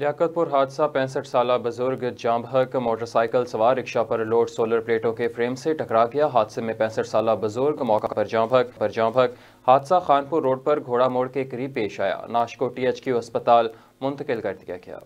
लियाकतपुर हादसा पैंसठ साल बुजुर्ग जामहक मोटरसाइकिल सवार रिक्शा पर लोड सोलर प्लेटों के फ्रेम से टकरा गया हादसे में पैंसठ साल बुजुर्ग मौका पर जामहक पर जामहक हादसा खानपुर रोड पर घोड़ा मोड़ के करीब पेश आया नाश को टी एच क्यू अस्पताल मुंतकिल कर दिया गया